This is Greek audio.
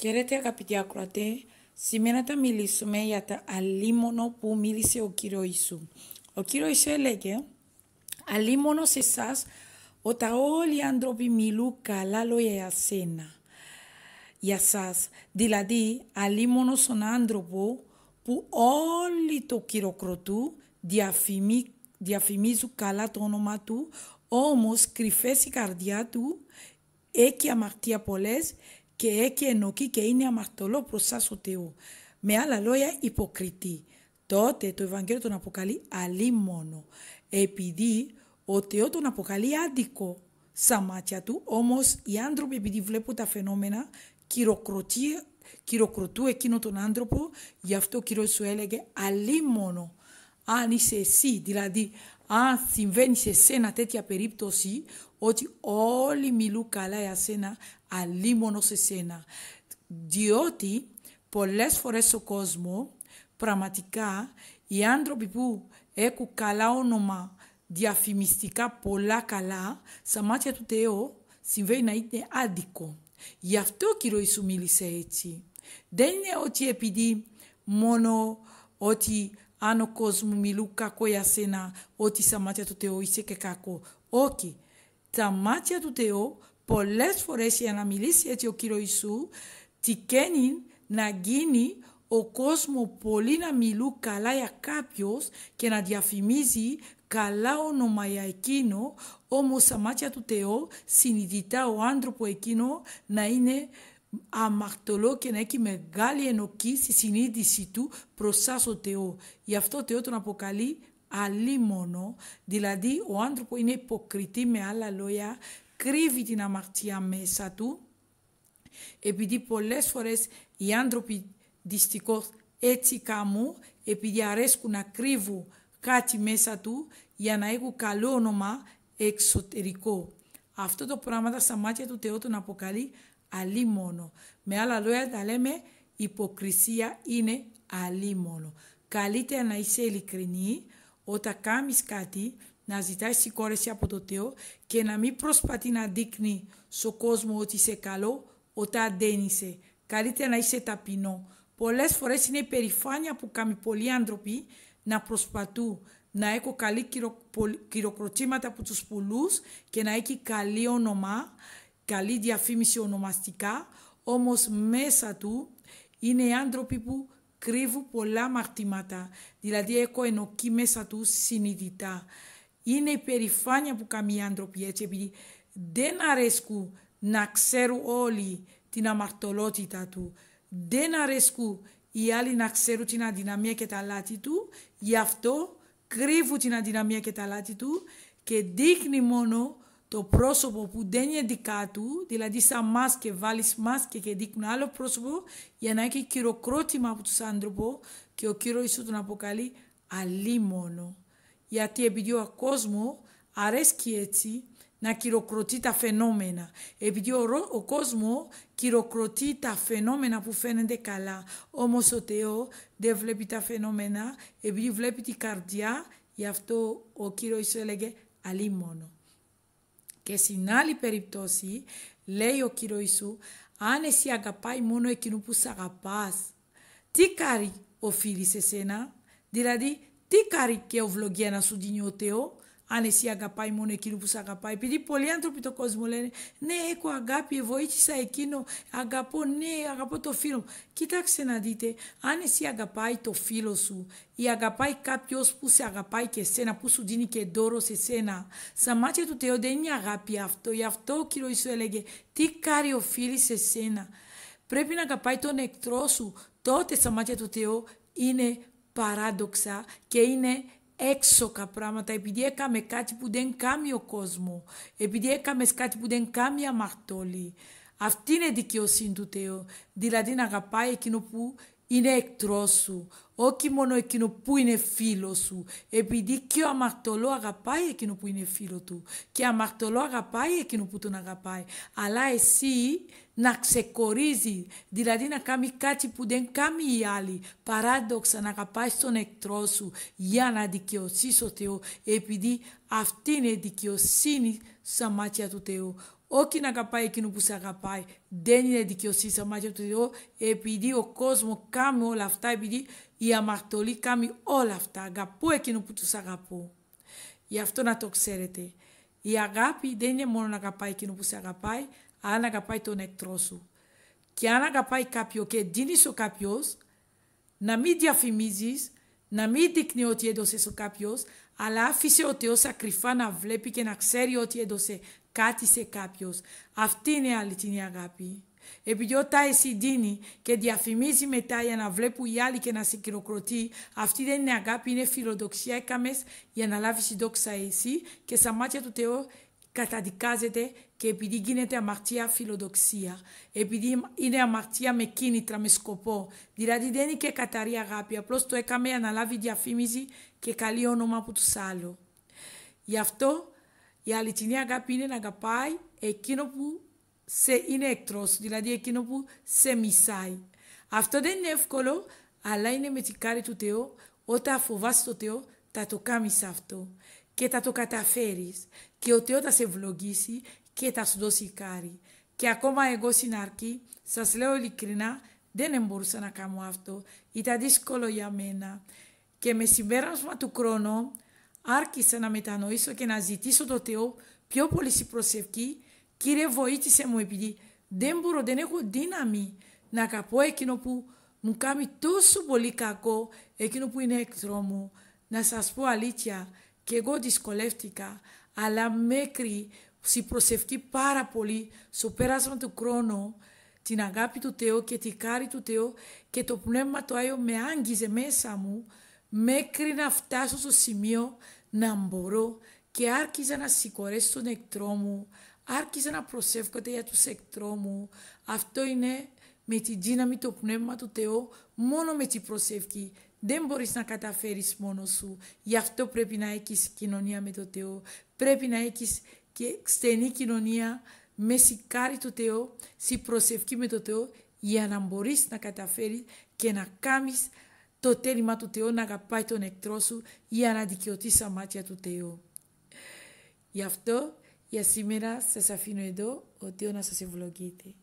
Χαίρετε αγαπητοί ακροατέ, σήμερα θα μιλήσουμε για το αλίμονο που μίλησε ο κύριος Ιησού. Ο κύριος Ιησού έλεγε «Αλίμονο σε εσάς όταν όλοι οι άνθρωποι μιλούν καλά λόγια για σένα, για σας». Δηλαδή, αλίμονο στον άνθρωπο που όλοι το κυροκροτού διαφημί, διαφημίζουν καλά το όνομα του, όμως κρυφές η καρδιά του, έχει αμαρτία πολλές και έχει ενοχή και είναι αμαρτωλός σας ο Θεός. Με άλλα λόγια, υποκριτή. Τότε το Ευαγγέλιο τον αποκαλεί αλλη μόνο, επειδή ο Θεός τον αποκαλεί άδικο στα μάτια του, όμως οι άνθρωποι επειδή βλέπουν τα φαινόμενα κυροκροτούν εκείνο τον άνθρωπο, γι' αυτό ο κύριος σου έλεγε μόνο. αν είσαι εσύ, δηλαδή αν συμβαίνει σε σένα τέτοια περίπτωση, ότι όλοι μιλούν καλά για σένα, μόνο σε σένα. Διότι πολλές φορές στον κόσμος, πραγματικά, οι άνθρωποι που έχουν καλά όνομα, διαφημιστικά πολλά καλά, στα μάτια του Θεού συμβαίνει να είναι άδικο. Γι' αυτό ο Κύριο Ιησού μίλησε έτσι. Δεν είναι ότι επειδή μόνο ότι κακό για εσένα, ότι στα μάτια του Θεού είσαι και κακό. Όχι. Τα μάτια του Θεού πολλές φορές για να μιλήσει έτσι ο Κύριο Ιησού, τι κάνει να γίνει ο κόσμο πολύ να μιλού καλά για κάποιος και να διαφημίζει καλά όνομα για εκείνο, όμως στα μάτια του Θεού συνειδητά ο άνθρωπο εκείνο να είναι αμαρτωλό και να έχει μεγάλη ενοχή στη συνείδηση του προς ο Θεό. Γι' αυτό ο Θεό τον αποκαλεί αλίμονο, δηλαδή ο άνθρωπο είναι υποκριτή με άλλα λόγια, κρύβει την αμαρτία μέσα του, επειδή πολλές φορές οι άνθρωποι δυστυχώς έτσι κάμουν, επειδή αρέσκουν να κρύβουν κάτι μέσα του για να έχουν καλό όνομα εξωτερικό. Αυτό το πράγμα στα μάτια του Θεό τον αποκαλεί αλίμονο. Με άλλα λόγια τα λέμε υποκρισία είναι αλίμονο. Καλύτερα να είσαι ειλικρινή όταν κάνεις κάτι, να ζητάει συγχώρεση από το Θεό και να μην προσπαθεί να δείχνει στον κόσμο ότι είσαι καλό όταν δεν είσαι. Καλύτερα να είσαι ταπεινό. Πολλές φορές είναι η περηφάνεια που κάνουν πολλοί άνθρωποι να προσπαθούν να έχουν καλή κυροκροτήματα από τους πολλούς και να έχει καλή όνομα Καλή διαφήμιση ονομαστικά, όμως μέσα του είναι άνθρωποι που κρύβουν πολλά μαρτήματα. Δηλαδή έχω ενοκεί μέσα του συνειδητά. Είναι η περηφάνεια που κάνουν οι άνθρωποι έτσι, επειδή δεν αρέσκουν να ξέρουν όλοι την αμαρτωλότητα του. Δεν αρέσκουν οι άλλοι να ξέρουν την αδυναμία και τα λάθη του. Γι' αυτό κρύβουν την αδυναμία και τα λάθη του και δείχνει μόνο το πρόσωπο που δεν είναι δικά του, δηλαδή σαν μάσκε, βάλεις μάσκε και δείχνουν άλλο πρόσωπο για να έχει κυροκρότημα από τους άνθρωπο και ο Κύριο Ισού τον αποκαλεί αλίμονο. Γιατί επειδή ο κόσμος αρέσκει έτσι να κυροκροτεί τα φαινόμενα. Επειδή ο, ο κόσμος κυροκροτεί τα φαινόμενα που φαίνονται καλά. Όμως ο Θεός δεν βλέπει τα φαινόμενα, επειδή βλέπει την καρδιά, γι' αυτό ο κύριος Ισού έλεγε αλίμονο. Και στην άλλη περίπτωση λέει ο Κύριος Ιησού αν εσύ αγαπάεις μόνο εκείνο που σ' αγαπάς τι κάρει οφείλει σε σένα δηλαδή τι κάρει και ο να σου δίνει ο Θεός αν εσύ αγαπάει μόνο εκείνο που σε αγαπάει. Επειδή πολλοί άνθρωποι το κόσμο λένε, ναι, έχω αγάπη, βοήθησα εκείνο, αγαπώ, ναι, αγαπώ το φίλο. Κοιτάξτε να δείτε, αν εσύ αγαπάει το φίλο σου ή αγαπάει κάποιος που σε αγαπάει και εσένα, που σου δίνει και δώρο σε σένα, στα μάτια του Θεού δεν είναι αγάπη αυτό. Γι' αυτό ο κύριο Ισού έλεγε, τι κάνει ο φίλο σε σένα. Πρέπει να αγαπάει τον εκτρό σου. Τότε στα μάτια του Θεού είναι παράδοξα και είναι έξοκα πράγματα, επειδή έκαμε κάτι που δεν κάνει ο κόσμος, επειδή έκαμες κάτι που δεν κάνει αμαρτώλη. Αυτή είναι η δικαιοσύνη του Θεού, δηλαδή να αγαπάει εκείνο που είναι εκτρό σου, όχι μόνο εκείνο που είναι φίλος σου. Επειδή και ο αμαρτωλό αγαπάει εκείνο που είναι φίλο του. Και ο αμαρτωλό αγαπάει εκείνο που τον αγαπάει. Αλλά εσύ να ξεκορίζει, δηλαδή να κάνει κάτι που δεν κάνει οι άλλοι. Παράδοξα να αγαπάει τον εκτρό σου για να δικαιωθείς ο Θεός, επειδή αυτή είναι η δικαιοσύνη στα μάτια του Θεού όχι να αγαπάει εκείνο που σε αγαπάει. Δεν είναι δικαιοσύνη στα μάτια του Θεού, επειδή ο κόσμος κάνει όλα αυτά, επειδή η αμαρτωλή κάνει όλα αυτά. Αγαπώ εκείνο που τους αγαπώ. Γι' αυτό να το ξέρετε. Η αγάπη δεν είναι μόνο να αγαπάει εκείνο που σε αγαπάει, αλλά να αγαπάει τον εχθρό σου. Και αν αγαπάει κάποιο και δίνει ο κάποιος, να μην διαφημίζεις, να μην δείχνει ότι έδωσε ο κάποιος, αλλά άφησε ο Θεός ακρυφά να βλέπει και να ξέρει ότι έδωσε κάτι σε κάποιος. Αυτή είναι η αληθινή αγάπη. Επειδή όταν εσύ δίνει και διαφημίζει μετά για να βλέπουν οι άλλοι και να σε κυροκροτεί, αυτή δεν είναι αγάπη, είναι φιλοδοξία. Έκαμες για να λάβεις τη δόξα εσύ και στα μάτια του Θεού καταδικάζεται και επειδή γίνεται αμαρτία φιλοδοξία, επειδή είναι αμαρτία με κίνητρα, με σκοπό. Δηλαδή δεν είναι και καθαρή αγάπη, απλώς το έκαμε για να λάβει διαφήμιση και καλή όνομα από τους άλλους. Γι' αυτό η αληθινή αγάπη είναι να αγαπάει εκείνο που σε είναι εκτρός, δηλαδή εκείνο που σε μισάει. Αυτό δεν είναι εύκολο, αλλά είναι με την κάρη του Θεού. Όταν φοβάσαι το Θεό, θα το κάνεις αυτό και θα το καταφέρεις και ο Θεός θα σε ευλογήσει και θα σου δώσει κάρη. Και ακόμα εγώ στην αρκή, σας λέω ειλικρινά, δεν μπορούσα να κάνω αυτό. Ήταν δύσκολο για μένα. Και με συμπέρασμα του χρόνου, άρχισα να μετανοήσω και να ζητήσω το Θεό πιο πολύ στην προσευχή. Κύριε βοήθησε μου επειδή δεν μπορώ, δεν έχω δύναμη να αγαπώ εκείνο που μου κάνει τόσο πολύ κακό, εκείνο που είναι έκτρο μου. Να σας πω αλήθεια, και εγώ δυσκολεύτηκα, αλλά μέχρι στην προσευχή πάρα πολύ στο πέρασμα του χρόνου, την αγάπη του Θεού και την κάρη του Θεού και το πνεύμα του Άγιο με άγγιζε μέσα μου μέχρι να φτάσω στο σημείο να μπορώ και άρχιζα να συγχωρέσω τον εκτρό μου, άρχιζα να προσεύχονται για τους εκτρό μου. Αυτό είναι με τη δύναμη το Πνεύμα του Θεού, μόνο με την προσεύχη. Δεν μπορείς να καταφέρεις μόνος σου. Γι' αυτό πρέπει να έχεις κοινωνία με το Θεό. Πρέπει να έχεις και στενή κοινωνία με σικάρι του Θεό, στη προσευχή με το Θεό, για να μπορείς να καταφέρεις και να κάνεις το τέλημα του Θεού να αγαπάει τον εχθρό σου για να δικαιωθείς στα μάτια του Θεού. Γι' αυτό για σήμερα σας αφήνω εδώ, ο Θεός να σας ευλογείτε.